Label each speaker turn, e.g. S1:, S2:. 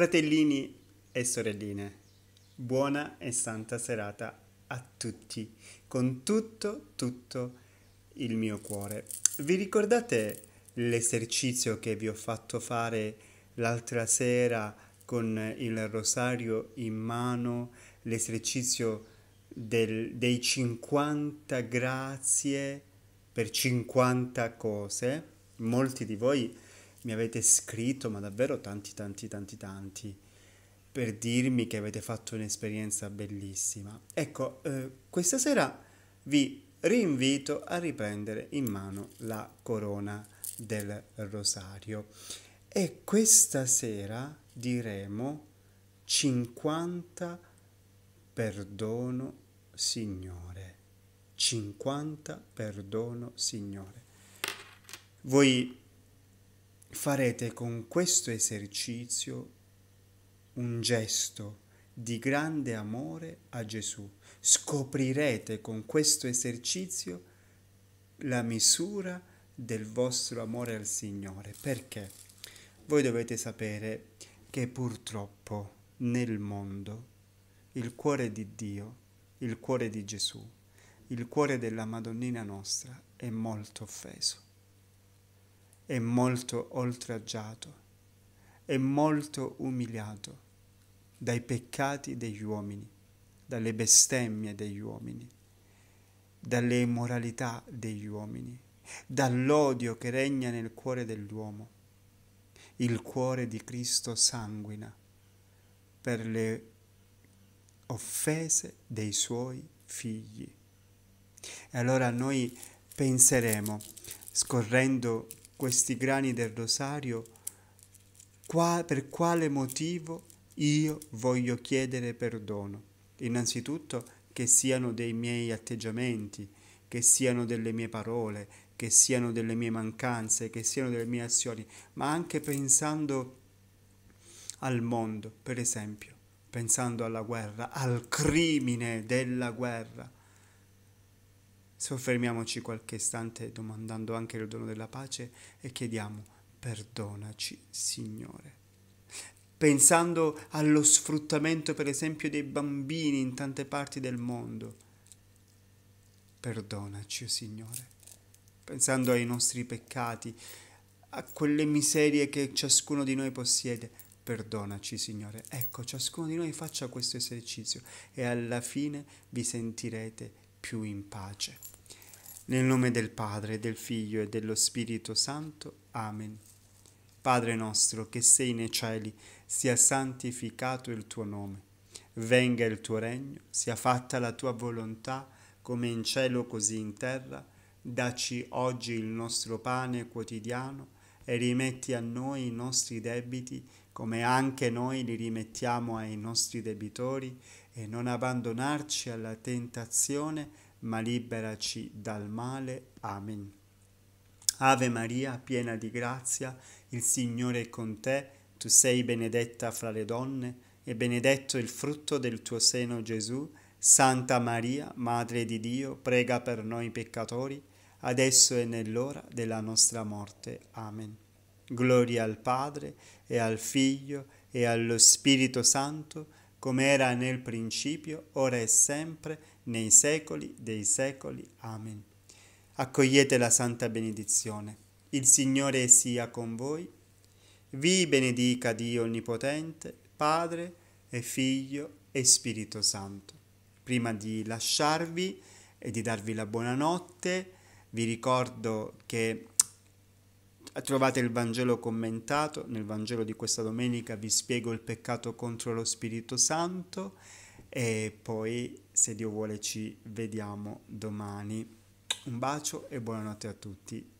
S1: Fratellini e sorelline, buona e santa serata a tutti, con tutto, tutto il mio cuore. Vi ricordate l'esercizio che vi ho fatto fare l'altra sera con il rosario in mano, l'esercizio del, dei 50 grazie per 50 cose? Molti di voi mi avete scritto, ma davvero tanti, tanti, tanti, tanti, per dirmi che avete fatto un'esperienza bellissima. Ecco, eh, questa sera vi rinvito a riprendere in mano la corona del rosario. E questa sera diremo 50 perdono Signore. 50 perdono Signore. Voi farete con questo esercizio un gesto di grande amore a Gesù. Scoprirete con questo esercizio la misura del vostro amore al Signore. Perché? Voi dovete sapere che purtroppo nel mondo il cuore di Dio, il cuore di Gesù, il cuore della Madonnina nostra è molto offeso è molto oltraggiato, è molto umiliato dai peccati degli uomini, dalle bestemmie degli uomini, dalle immoralità degli uomini, dall'odio che regna nel cuore dell'uomo. Il cuore di Cristo sanguina per le offese dei suoi figli. E allora noi penseremo, scorrendo questi grani del rosario, qua, per quale motivo io voglio chiedere perdono. Innanzitutto che siano dei miei atteggiamenti, che siano delle mie parole, che siano delle mie mancanze, che siano delle mie azioni, ma anche pensando al mondo, per esempio, pensando alla guerra, al crimine della guerra, Soffermiamoci qualche istante domandando anche il dono della pace e chiediamo perdonaci Signore. Pensando allo sfruttamento per esempio dei bambini in tante parti del mondo. Perdonaci oh Signore. Pensando ai nostri peccati, a quelle miserie che ciascuno di noi possiede. Perdonaci Signore. Ecco, ciascuno di noi faccia questo esercizio e alla fine vi sentirete più in pace. Nel nome del Padre, del Figlio e dello Spirito Santo. Amen. Padre nostro che sei nei cieli, sia santificato il tuo nome. Venga il tuo regno, sia fatta la tua volontà, come in cielo così in terra. Daci oggi il nostro pane quotidiano e rimetti a noi i nostri debiti, come anche noi li rimettiamo ai nostri debitori e non abbandonarci alla tentazione, ma liberaci dal male. Amen. Ave Maria, piena di grazia, il Signore è con te, tu sei benedetta fra le donne, e benedetto il frutto del tuo seno Gesù. Santa Maria, Madre di Dio, prega per noi peccatori, adesso e nell'ora della nostra morte. Amen. Gloria al Padre, e al Figlio, e allo Spirito Santo, come era nel principio, ora e sempre, nei secoli dei secoli. Amen. Accogliete la santa benedizione. Il Signore sia con voi. Vi benedica Dio Onnipotente, Padre e Figlio e Spirito Santo. Prima di lasciarvi e di darvi la buonanotte, vi ricordo che Trovate il Vangelo commentato, nel Vangelo di questa domenica vi spiego il peccato contro lo Spirito Santo e poi se Dio vuole ci vediamo domani. Un bacio e buonanotte a tutti.